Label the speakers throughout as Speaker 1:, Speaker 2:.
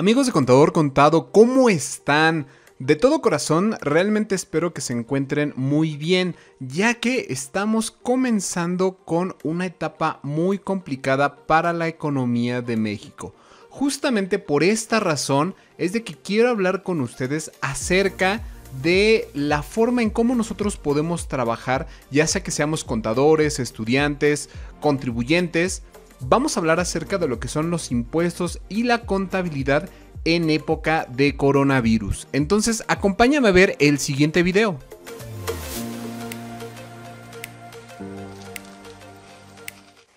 Speaker 1: Amigos de Contador Contado, ¿cómo están? De todo corazón, realmente espero que se encuentren muy bien, ya que estamos comenzando con una etapa muy complicada para la economía de México. Justamente por esta razón es de que quiero hablar con ustedes acerca de la forma en cómo nosotros podemos trabajar, ya sea que seamos contadores, estudiantes, contribuyentes, vamos a hablar acerca de lo que son los impuestos y la contabilidad en época de coronavirus. Entonces, acompáñame a ver el siguiente video.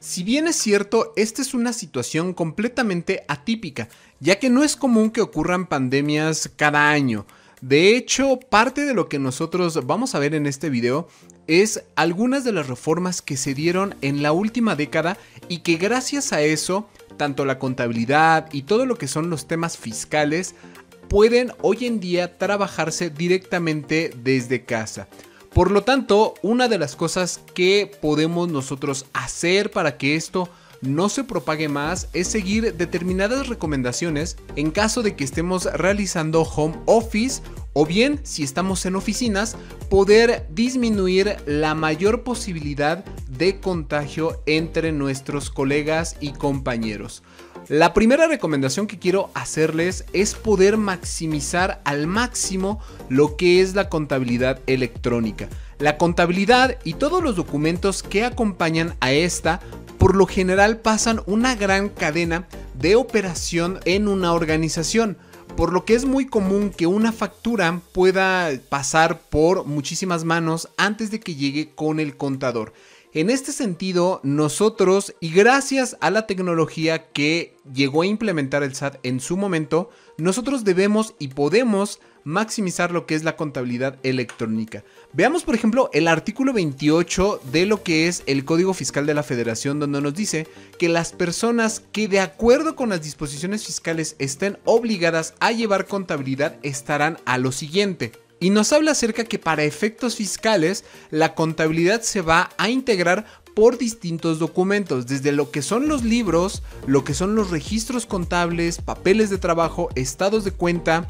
Speaker 1: Si bien es cierto, esta es una situación completamente atípica, ya que no es común que ocurran pandemias cada año. De hecho, parte de lo que nosotros vamos a ver en este video es algunas de las reformas que se dieron en la última década y que gracias a eso, tanto la contabilidad y todo lo que son los temas fiscales pueden hoy en día trabajarse directamente desde casa. Por lo tanto, una de las cosas que podemos nosotros hacer para que esto no se propague más es seguir determinadas recomendaciones en caso de que estemos realizando home office o bien si estamos en oficinas poder disminuir la mayor posibilidad de contagio entre nuestros colegas y compañeros. La primera recomendación que quiero hacerles es poder maximizar al máximo lo que es la contabilidad electrónica. La contabilidad y todos los documentos que acompañan a esta por lo general pasan una gran cadena de operación en una organización por lo que es muy común que una factura pueda pasar por muchísimas manos antes de que llegue con el contador. En este sentido, nosotros, y gracias a la tecnología que llegó a implementar el SAT en su momento, nosotros debemos y podemos maximizar lo que es la contabilidad electrónica. Veamos, por ejemplo, el artículo 28 de lo que es el Código Fiscal de la Federación, donde nos dice que las personas que de acuerdo con las disposiciones fiscales estén obligadas a llevar contabilidad estarán a lo siguiente y nos habla acerca que para efectos fiscales la contabilidad se va a integrar por distintos documentos, desde lo que son los libros, lo que son los registros contables, papeles de trabajo, estados de cuenta,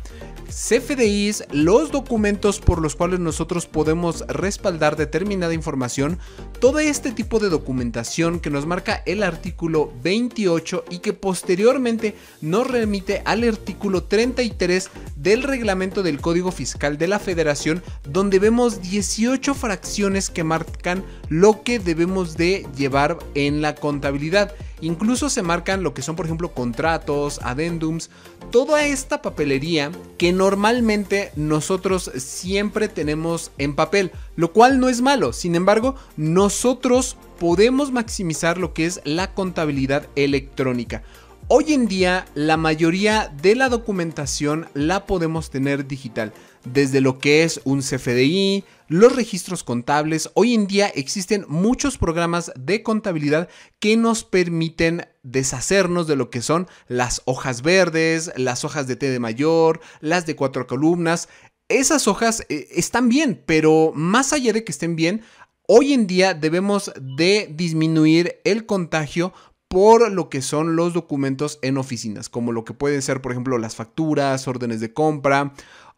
Speaker 1: CFDIs, los documentos por los cuales nosotros podemos respaldar determinada información, todo este tipo de documentación que nos marca el artículo 28 y que posteriormente nos remite al artículo 33 del reglamento del Código Fiscal de la Federación, donde vemos 18 fracciones que marcan lo que debemos de llevar en la contabilidad. Incluso se marcan lo que son, por ejemplo, contratos, adendums, toda esta papelería que normalmente nosotros siempre tenemos en papel, lo cual no es malo, sin embargo, nosotros podemos maximizar lo que es la contabilidad electrónica. Hoy en día la mayoría de la documentación la podemos tener digital, desde lo que es un CFDI, los registros contables. Hoy en día existen muchos programas de contabilidad que nos permiten deshacernos de lo que son las hojas verdes, las hojas de T de mayor, las de cuatro columnas. Esas hojas eh, están bien, pero más allá de que estén bien, hoy en día debemos de disminuir el contagio por lo que son los documentos en oficinas, como lo que pueden ser, por ejemplo, las facturas, órdenes de compra,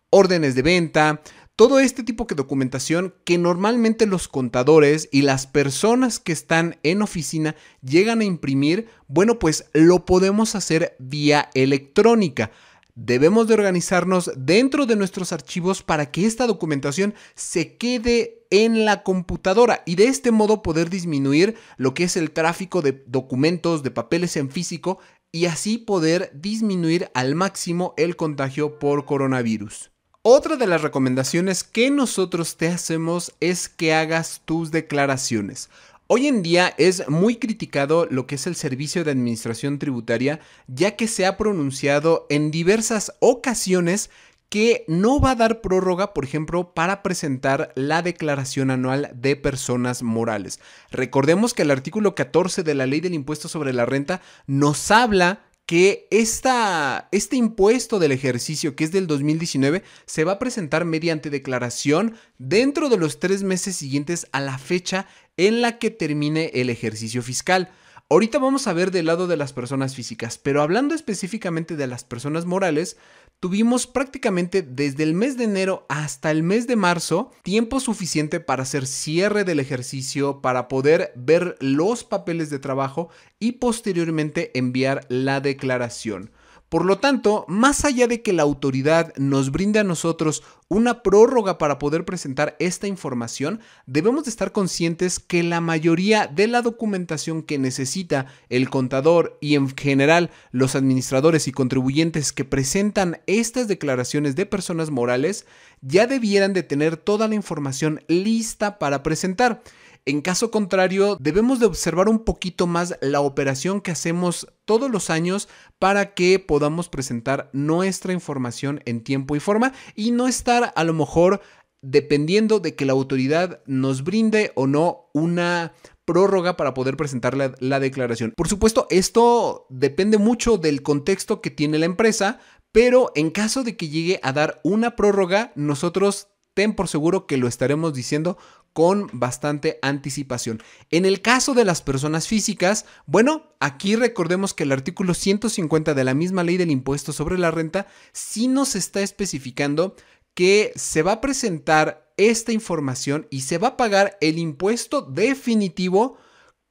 Speaker 1: órdenes de venta, todo este tipo de documentación que normalmente los contadores y las personas que están en oficina llegan a imprimir, bueno, pues lo podemos hacer vía electrónica. Debemos de organizarnos dentro de nuestros archivos para que esta documentación se quede en la computadora y de este modo poder disminuir lo que es el tráfico de documentos, de papeles en físico y así poder disminuir al máximo el contagio por coronavirus. Otra de las recomendaciones que nosotros te hacemos es que hagas tus declaraciones. Hoy en día es muy criticado lo que es el Servicio de Administración Tributaria, ya que se ha pronunciado en diversas ocasiones que no va a dar prórroga, por ejemplo, para presentar la declaración anual de personas morales. Recordemos que el artículo 14 de la Ley del Impuesto sobre la Renta nos habla que este impuesto del ejercicio, que es del 2019, se va a presentar mediante declaración dentro de los tres meses siguientes a la fecha en la que termine el ejercicio fiscal. Ahorita vamos a ver del lado de las personas físicas, pero hablando específicamente de las personas morales, tuvimos prácticamente desde el mes de enero hasta el mes de marzo tiempo suficiente para hacer cierre del ejercicio, para poder ver los papeles de trabajo y posteriormente enviar la declaración. Por lo tanto, más allá de que la autoridad nos brinde a nosotros una prórroga para poder presentar esta información, debemos de estar conscientes que la mayoría de la documentación que necesita el contador y en general los administradores y contribuyentes que presentan estas declaraciones de personas morales ya debieran de tener toda la información lista para presentar. En caso contrario, debemos de observar un poquito más la operación que hacemos todos los años para que podamos presentar nuestra información en tiempo y forma y no estar a lo mejor dependiendo de que la autoridad nos brinde o no una prórroga para poder presentar la, declaración. Por supuesto, esto depende mucho del contexto que tiene la empresa, pero en caso de que llegue a dar una prórroga, nosotros ten por seguro que lo estaremos diciendo con bastante anticipación. En el caso de las personas físicas, bueno, aquí recordemos que el artículo 150 de la misma ley del impuesto sobre la renta sí nos está especificando que se va a presentar esta información y se va a pagar el impuesto definitivo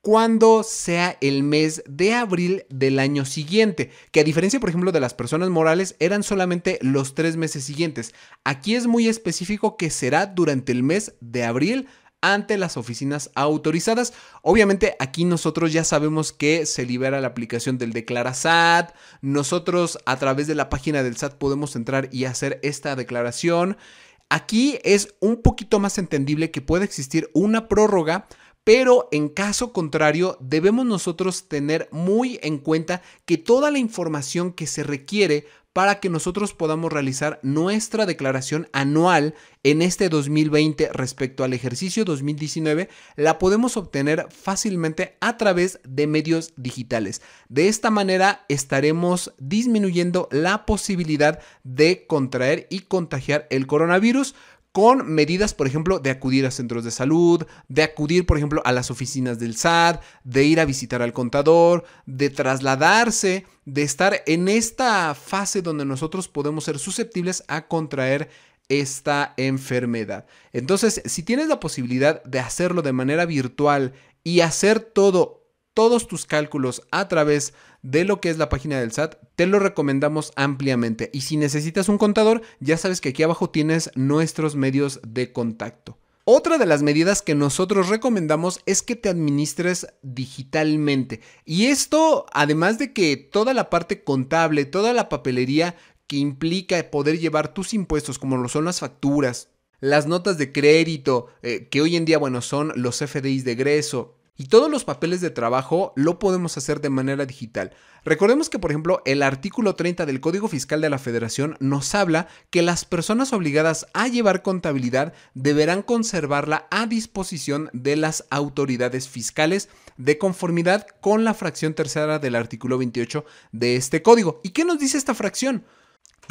Speaker 1: cuando sea el mes de abril del año siguiente, que a diferencia, por ejemplo, de las personas morales, eran solamente los tres meses siguientes. Aquí es muy específico que será durante el mes de abril ante las oficinas autorizadas. Obviamente aquí nosotros ya sabemos que se libera la aplicación del Declara SAT. Nosotros a través de la página del SAT podemos entrar y hacer esta declaración. Aquí es un poquito más entendible que puede existir una prórroga pero en caso contrario, debemos nosotros tener muy en cuenta que toda la información que se requiere para que nosotros podamos realizar nuestra declaración anual en este 2020 respecto al ejercicio 2019, la podemos obtener fácilmente a través de medios digitales. De esta manera estaremos disminuyendo la posibilidad de contraer y contagiar el coronavirus, con medidas, por ejemplo, de acudir a centros de salud, de acudir, por ejemplo, a las oficinas del SAT, de ir a visitar al contador, de trasladarse, de estar en esta fase donde nosotros podemos ser susceptibles a contraer esta enfermedad. Entonces, si tienes la posibilidad de hacerlo de manera virtual y hacer todo, todos tus cálculos a través de lo que es la página del SAT, te lo recomendamos ampliamente. Y si necesitas un contador, ya sabes que aquí abajo tienes nuestros medios de contacto. Otra de las medidas que nosotros recomendamos es que te administres digitalmente. Y esto, además de que toda la parte contable, toda la papelería que implica poder llevar tus impuestos, como lo son las facturas, las notas de crédito, eh, que hoy en día, bueno, son los FDIs de egreso, y todos los papeles de trabajo lo podemos hacer de manera digital. Recordemos que, por ejemplo, el artículo 30 del Código Fiscal de la Federación nos habla que las personas obligadas a llevar contabilidad deberán conservarla a disposición de las autoridades fiscales de conformidad con la fracción tercera del artículo 28 de este código. ¿Y qué nos dice esta fracción?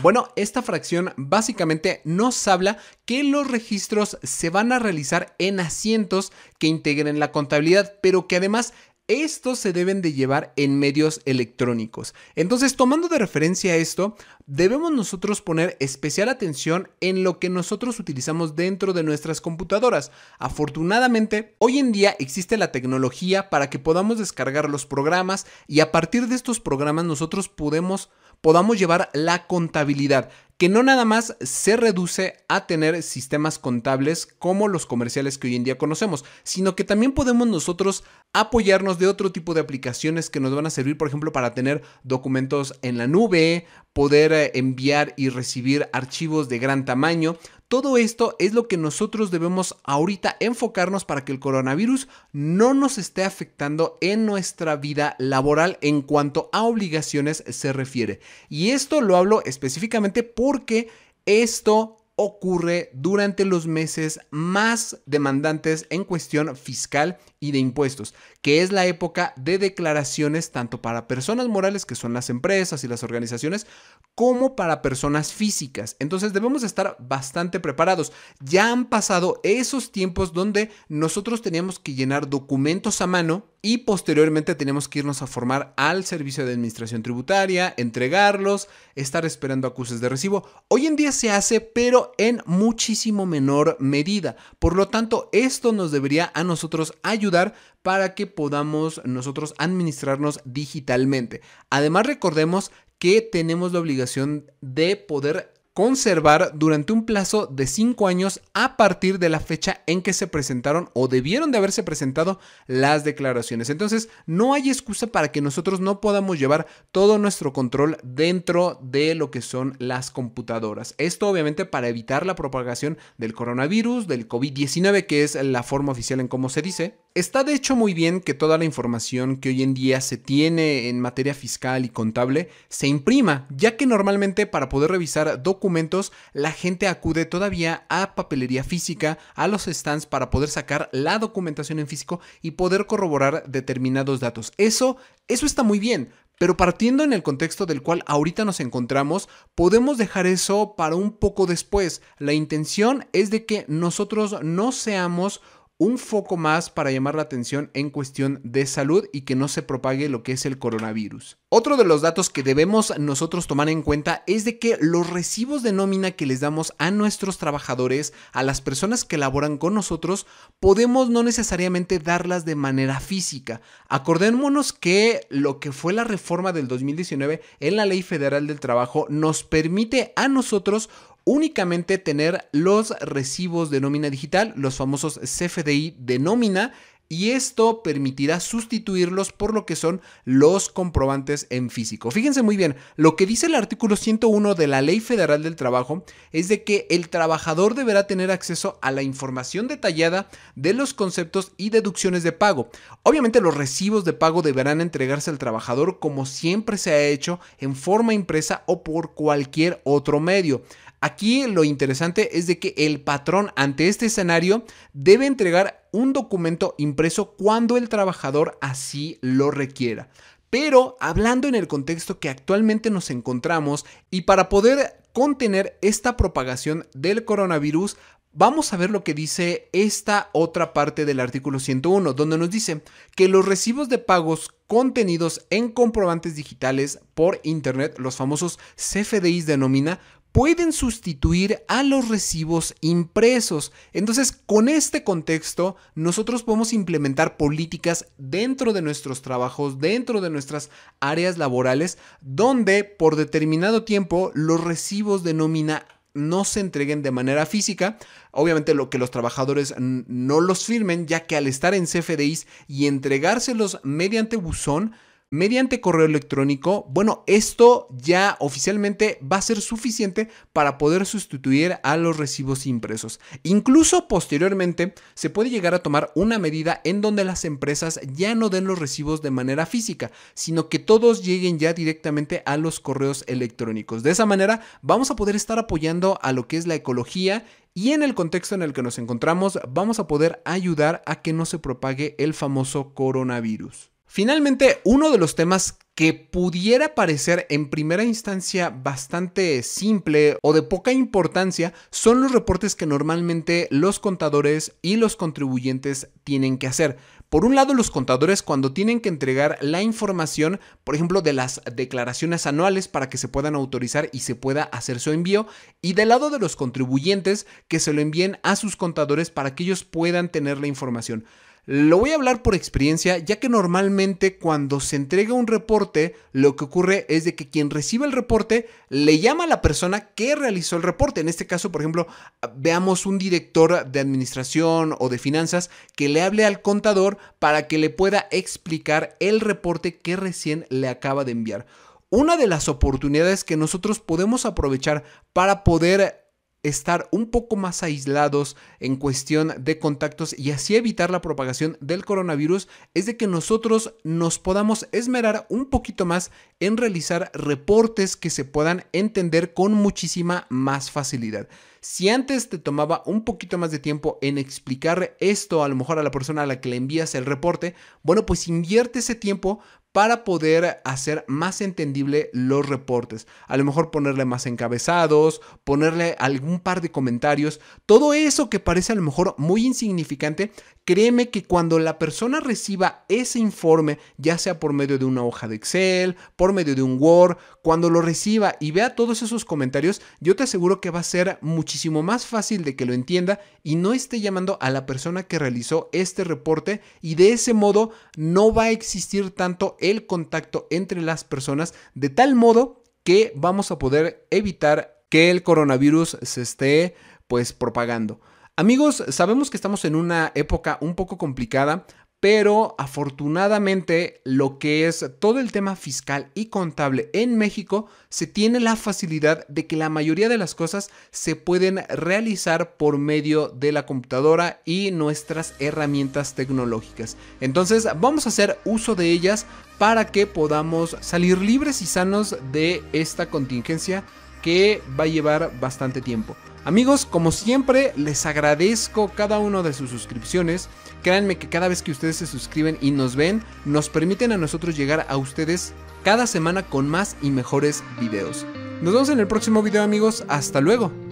Speaker 1: Bueno, esta fracción básicamente nos habla que los registros se van a realizar en asientos que integren la contabilidad, pero que además estos se deben de llevar en medios electrónicos. Entonces, tomando de referencia esto, debemos nosotros poner especial atención en lo que nosotros utilizamos dentro de nuestras computadoras. Afortunadamente, hoy en día existe la tecnología para que podamos descargar los programas y a partir de estos programas nosotros podemos podamos llevar la contabilidad, que no nada más se reduce a tener sistemas contables como los comerciales que hoy en día conocemos, sino que también podemos nosotros apoyarnos de otro tipo de aplicaciones que nos van a servir, por ejemplo, para tener documentos en la nube, poder eh, enviar y recibir archivos de gran tamaño. Todo esto es lo que nosotros debemos ahorita enfocarnos para que el coronavirus no nos esté afectando en nuestra vida laboral en cuanto a obligaciones se refiere. Y esto lo hablo específicamente porque esto ocurre durante los meses más demandantes en cuestión fiscal y de impuestos, que es la época de declaraciones tanto para personas morales, que son las empresas y las organizaciones, como para personas físicas. Entonces debemos estar bastante preparados. Ya han pasado esos tiempos donde nosotros teníamos que llenar documentos a mano y posteriormente tenemos que irnos a formar al servicio de administración tributaria, entregarlos, estar esperando acuses de recibo. Hoy en día se hace, pero en muchísimo menor medida. Por lo tanto, esto nos debería a nosotros ayudar para que podamos nosotros administrarnos digitalmente. Además, recordemos que tenemos la obligación de poder conservar durante un plazo de 5 años a partir de la fecha en que se presentaron o debieron de haberse presentado las declaraciones. Entonces, no hay excusa para que nosotros no podamos llevar todo nuestro control dentro de lo que son las computadoras. Esto obviamente para evitar la propagación del coronavirus, del COVID-19, que es la forma oficial en cómo se dice, Está de hecho muy bien que toda la información que hoy en día se tiene en materia fiscal y contable se imprima, ya que normalmente para poder revisar documentos la gente acude todavía a papelería física, a los stands para poder sacar la documentación en físico y poder corroborar determinados datos. Eso, eso está muy bien, pero partiendo en el contexto del cual ahorita nos encontramos, podemos dejar eso para un poco después. La intención es de que nosotros no seamos un foco más para llamar la atención en cuestión de salud y que no se propague lo que es el coronavirus. Otro de los datos que debemos nosotros tomar en cuenta es de que los recibos de nómina que les damos a nuestros trabajadores, a las personas que laboran con nosotros, podemos no necesariamente darlas de manera física. Acordémonos que lo que fue la reforma del 2019 en la Ley Federal del Trabajo nos permite a nosotros únicamente tener los recibos de nómina digital, los famosos CFDI de nómina, y esto permitirá sustituirlos por lo que son los comprobantes en físico. Fíjense muy bien, lo que dice el artículo 101 de la Ley Federal del Trabajo es de que el trabajador deberá tener acceso a la información detallada de los conceptos y deducciones de pago. Obviamente los recibos de pago deberán entregarse al trabajador como siempre se ha hecho en forma impresa o por cualquier otro medio. Aquí lo interesante es de que el patrón ante este escenario debe entregar un documento impreso cuando el trabajador así lo requiera. Pero hablando en el contexto que actualmente nos encontramos y para poder contener esta propagación del coronavirus, Vamos a ver lo que dice esta otra parte del artículo 101, donde nos dice que los recibos de pagos contenidos en comprobantes digitales por Internet, los famosos CFDIs denomina, pueden sustituir a los recibos impresos. Entonces, con este contexto, nosotros podemos implementar políticas dentro de nuestros trabajos, dentro de nuestras áreas laborales, donde por determinado tiempo los recibos de nómina no se entreguen de manera física. Obviamente lo que los trabajadores no los firmen, ya que al estar en CFDIs y entregárselos mediante buzón, mediante correo electrónico, bueno, esto ya oficialmente va a ser suficiente para poder sustituir a los recibos impresos. Incluso posteriormente se puede llegar a tomar una medida en donde las empresas ya no den los recibos de manera física, sino que todos lleguen ya directamente a los correos electrónicos. De esa manera vamos a poder estar apoyando a lo que es la ecología y en el contexto en el que nos encontramos vamos a poder ayudar a que no se propague el famoso coronavirus. Finalmente, uno de los temas que pudiera parecer en primera instancia bastante simple o de poca importancia son los reportes que normalmente los contadores y los contribuyentes tienen que hacer. Por un lado, los contadores cuando tienen que entregar la información, por ejemplo, de las declaraciones anuales para que se puedan autorizar y se pueda hacer su envío, y del lado de los contribuyentes que se lo envíen a sus contadores para que ellos puedan tener la información. Lo voy a hablar por experiencia, ya que normalmente cuando se entrega un reporte, lo que ocurre es de que quien recibe el reporte le llama a la persona que realizó el reporte. En este caso, por ejemplo, veamos un director de administración o de finanzas que le hable al contador para que le pueda explicar el reporte que recién le acaba de enviar. Una de las oportunidades que nosotros podemos aprovechar para poder estar un poco más aislados en cuestión de contactos y así evitar la propagación del coronavirus es de que nosotros nos podamos esmerar un poquito más en realizar reportes que se puedan entender con muchísima más facilidad. Si antes te tomaba un poquito más de tiempo en explicar esto a lo mejor a la persona a la que le envías el reporte, bueno, pues invierte ese tiempo para poder hacer más entendible los reportes. A lo mejor ponerle más encabezados, ponerle algún par de comentarios. Todo eso que parece a lo mejor muy insignificante, créeme que cuando la persona reciba ese informe, ya sea por medio de una hoja de Excel, por medio de un Word, cuando lo reciba y vea todos esos comentarios, yo te aseguro que va a ser muchísimo más fácil de que lo entienda y no esté llamando a la persona que realizó este reporte y de ese modo no va a existir tanto el contacto entre las personas de tal modo que vamos a poder evitar que el coronavirus se esté pues propagando. Amigos, sabemos que estamos en una época un poco complicada pero afortunadamente lo que es todo el tema fiscal y contable en México se tiene la facilidad de que la mayoría de las cosas se pueden realizar por medio de la computadora y nuestras herramientas tecnológicas. Entonces vamos a hacer uso de ellas para que podamos salir libres y sanos de esta contingencia que va a llevar bastante tiempo. Amigos, como siempre, les agradezco cada una de sus suscripciones. Créanme que cada vez que ustedes se suscriben y nos ven, nos permiten a nosotros llegar a ustedes cada semana con más y mejores videos. Nos vemos en el próximo video amigos, hasta luego.